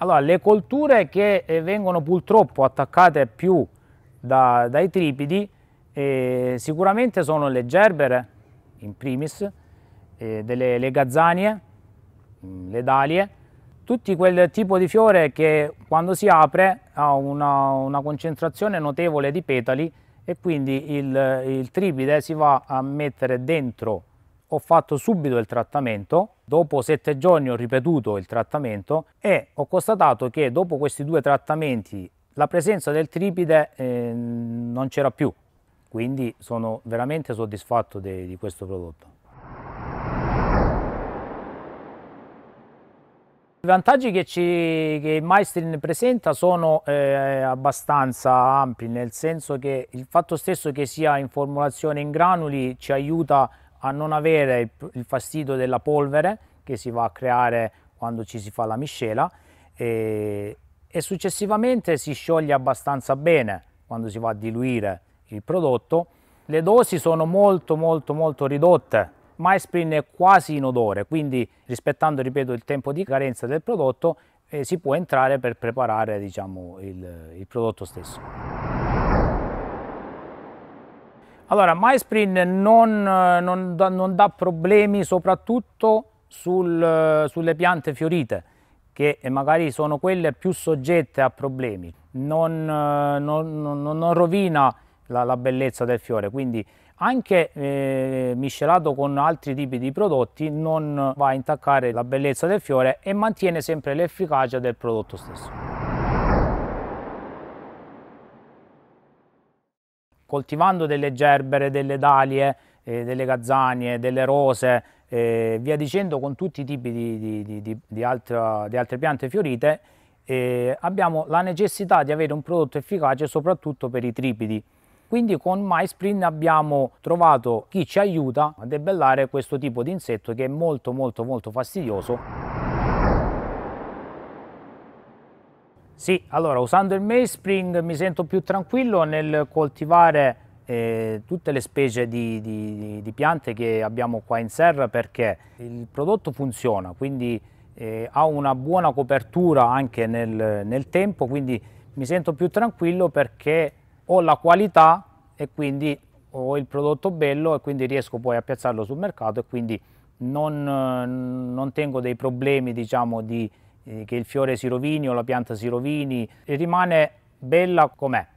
Allora, le colture che eh, vengono purtroppo attaccate più da, dai tripidi eh, sicuramente sono le gerbere, in primis, eh, delle, le gazzanie, mm, le dalie, tutti quel tipo di fiore che quando si apre ha una, una concentrazione notevole di petali e quindi il, il tripide si va a mettere dentro ho fatto subito il trattamento, dopo sette giorni ho ripetuto il trattamento e ho constatato che dopo questi due trattamenti la presenza del tripide eh, non c'era più, quindi sono veramente soddisfatto de, di questo prodotto. I vantaggi che, ci, che Maestrin presenta sono eh, abbastanza ampi, nel senso che il fatto stesso che sia in formulazione in granuli ci aiuta a non avere il, il fastidio della polvere che si va a creare quando ci si fa la miscela e, e successivamente si scioglie abbastanza bene quando si va a diluire il prodotto. Le dosi sono molto molto molto ridotte MySpring è quasi inodore, quindi rispettando, ripeto, il tempo di carenza del prodotto, eh, si può entrare per preparare diciamo, il, il prodotto stesso. Allora, MySprint non, eh, non, non, dà problemi soprattutto sul, eh, sulle piante fiorite, che magari sono quelle più soggette a problemi. Eh, non, non rovina la, la, bellezza del fiore, quindi anche eh, miscelato con altri tipi di prodotti non va a intaccare la bellezza del fiore e mantiene sempre l'efficacia del prodotto stesso. coltivando delle gerbere, delle dalie, eh, delle gazzanie, delle rose, eh, via dicendo con tutti i tipi di, di, di, di altra, altre piante fiorite, eh, abbiamo la necessità di avere un prodotto efficace soprattutto per i tripidi. Quindi con MySprint abbiamo trovato chi ci aiuta a debellare questo tipo di insetto che è molto molto molto fastidioso. Sì, allora usando il Mainspring mi sento più tranquillo nel coltivare eh, tutte le specie di, di, di, piante che abbiamo qua in serra perché il prodotto funziona, quindi eh, ha una buona copertura anche nel, nel, tempo, quindi mi sento più tranquillo perché ho la qualità e quindi ho il prodotto bello e quindi riesco poi a piazzarlo sul mercato e quindi non, non tengo dei problemi diciamo di eh, che il fiore si rovini o la pianta si rovini, rimane bella com'è.